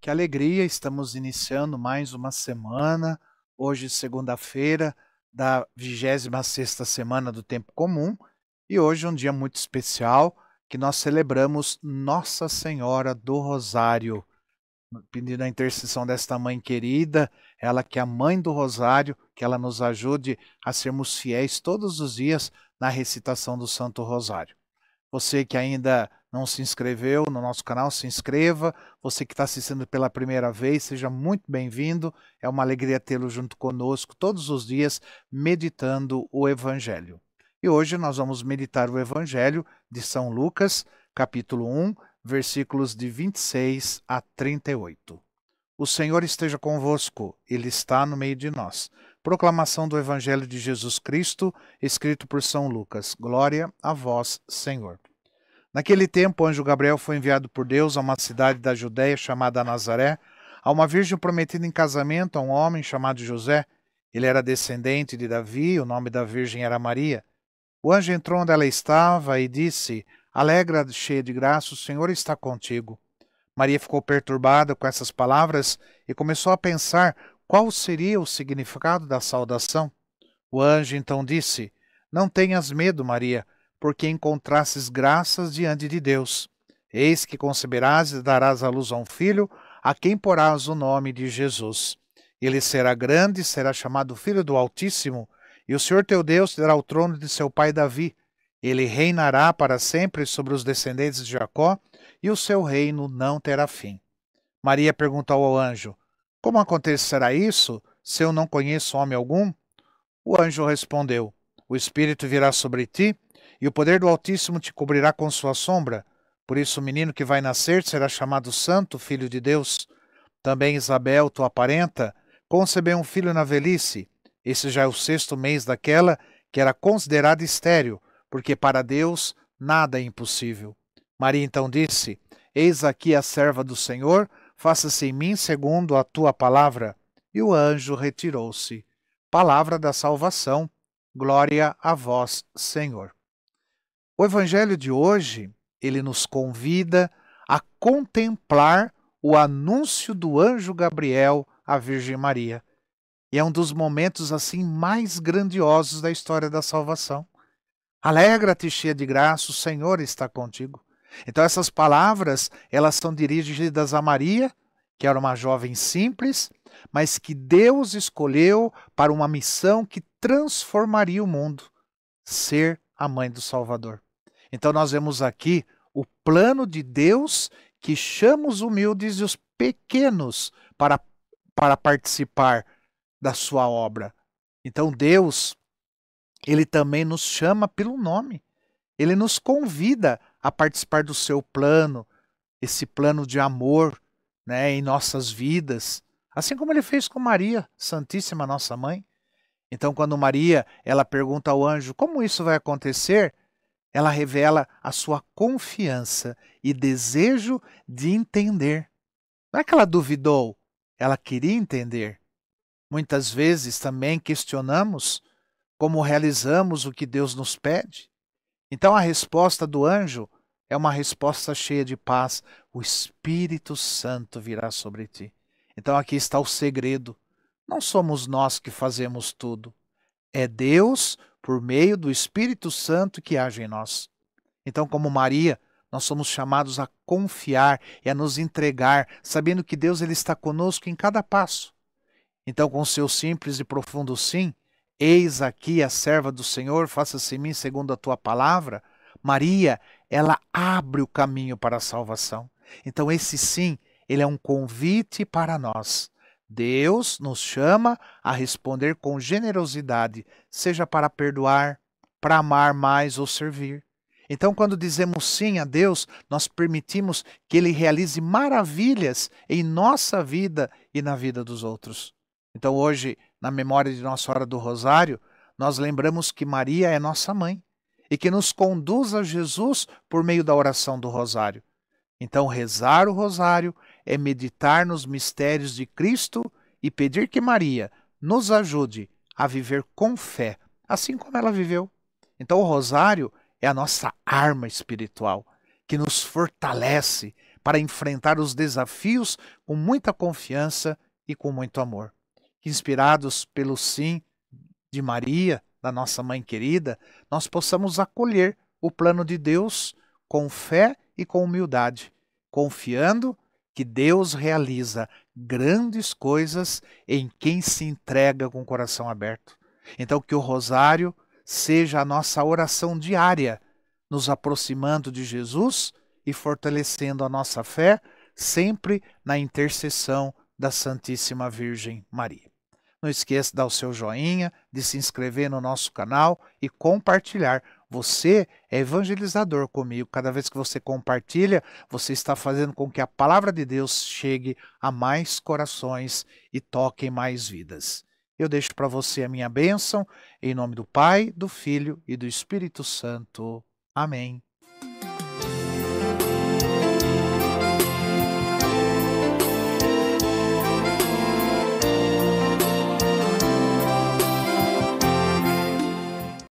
Que alegria, estamos iniciando mais uma semana, hoje segunda-feira da 26ª semana do tempo comum, e hoje um dia muito especial que nós celebramos Nossa Senhora do Rosário, pedindo a intercessão desta mãe querida, ela que é a mãe do Rosário, que ela nos ajude a sermos fiéis todos os dias na recitação do Santo Rosário. Você que ainda não se inscreveu no nosso canal, se inscreva. Você que está assistindo pela primeira vez, seja muito bem-vindo. É uma alegria tê-lo junto conosco todos os dias, meditando o Evangelho. E hoje nós vamos meditar o Evangelho de São Lucas, capítulo 1, versículos de 26 a 38. O Senhor esteja convosco, Ele está no meio de nós. Proclamação do Evangelho de Jesus Cristo, escrito por São Lucas. Glória a vós, Senhor. Naquele tempo, o anjo Gabriel foi enviado por Deus a uma cidade da Judéia chamada Nazaré, a uma virgem prometida em casamento a um homem chamado José. Ele era descendente de Davi, o nome da virgem era Maria. O anjo entrou onde ela estava e disse: Alegra, cheia de graça, o Senhor está contigo. Maria ficou perturbada com essas palavras e começou a pensar qual seria o significado da saudação. O anjo então disse: Não tenhas medo, Maria porque encontrasses graças diante de Deus. Eis que conceberás e darás à luz a um filho, a quem porás o nome de Jesus. Ele será grande, será chamado Filho do Altíssimo, e o Senhor teu Deus te dará o trono de seu pai Davi. Ele reinará para sempre sobre os descendentes de Jacó, e o seu reino não terá fim. Maria perguntou ao anjo: Como acontecerá isso, se eu não conheço homem algum? O anjo respondeu: O Espírito virá sobre ti e o poder do Altíssimo te cobrirá com sua sombra. Por isso, o menino que vai nascer será chamado Santo, Filho de Deus. Também Isabel, tua parenta, concebeu um filho na velhice. Esse já é o sexto mês daquela que era considerada estéril, porque para Deus nada é impossível. Maria então disse: Eis aqui a serva do Senhor, faça-se em mim segundo a tua palavra. E o anjo retirou-se. Palavra da salvação. Glória a vós, Senhor. O evangelho de hoje, ele nos convida a contemplar o anúncio do anjo Gabriel à Virgem Maria. E é um dos momentos assim mais grandiosos da história da salvação. Alegra-te, cheia de graça, o Senhor está contigo. Então essas palavras, elas são dirigidas a Maria, que era uma jovem simples, mas que Deus escolheu para uma missão que transformaria o mundo, ser a mãe do Salvador. Então nós vemos aqui o plano de Deus que chama os humildes e os pequenos para, para participar da sua obra. Então Deus, ele também nos chama pelo nome. Ele nos convida a participar do seu plano, esse plano de amor, né, em nossas vidas, assim como ele fez com Maria, Santíssima Nossa Mãe. Então quando Maria, ela pergunta ao anjo: "Como isso vai acontecer?" Ela revela a sua confiança e desejo de entender. Não é que ela duvidou, ela queria entender. Muitas vezes também questionamos como realizamos o que Deus nos pede. Então a resposta do anjo é uma resposta cheia de paz. O Espírito Santo virá sobre ti. Então aqui está o segredo. Não somos nós que fazemos tudo. É Deus, por meio do Espírito Santo, que age em nós. Então, como Maria, nós somos chamados a confiar e a nos entregar, sabendo que Deus ele está conosco em cada passo. Então, com seu simples e profundo sim, eis aqui a serva do Senhor, faça-se em mim segundo a tua palavra, Maria, ela abre o caminho para a salvação. Então, esse sim, ele é um convite para nós Deus nos chama a responder com generosidade, seja para perdoar, para amar mais ou servir. Então, quando dizemos sim a Deus, nós permitimos que Ele realize maravilhas em nossa vida e na vida dos outros. Então, hoje, na memória de Nossa Hora do Rosário, nós lembramos que Maria é nossa mãe e que nos conduz a Jesus por meio da oração do Rosário. Então, rezar o Rosário é meditar nos mistérios de Cristo e pedir que Maria nos ajude a viver com fé, assim como ela viveu. Então, o rosário é a nossa arma espiritual que nos fortalece para enfrentar os desafios com muita confiança e com muito amor. Inspirados pelo sim de Maria, da nossa mãe querida, nós possamos acolher o plano de Deus com fé e com humildade, confiando que Deus realiza grandes coisas em quem se entrega com o coração aberto. Então, que o rosário seja a nossa oração diária, nos aproximando de Jesus e fortalecendo a nossa fé, sempre na intercessão da Santíssima Virgem Maria. Não esqueça de dar o seu joinha, de se inscrever no nosso canal e compartilhar você é evangelizador comigo. Cada vez que você compartilha, você está fazendo com que a palavra de Deus chegue a mais corações e toque mais vidas. Eu deixo para você a minha bênção, em nome do Pai, do Filho e do Espírito Santo. Amém.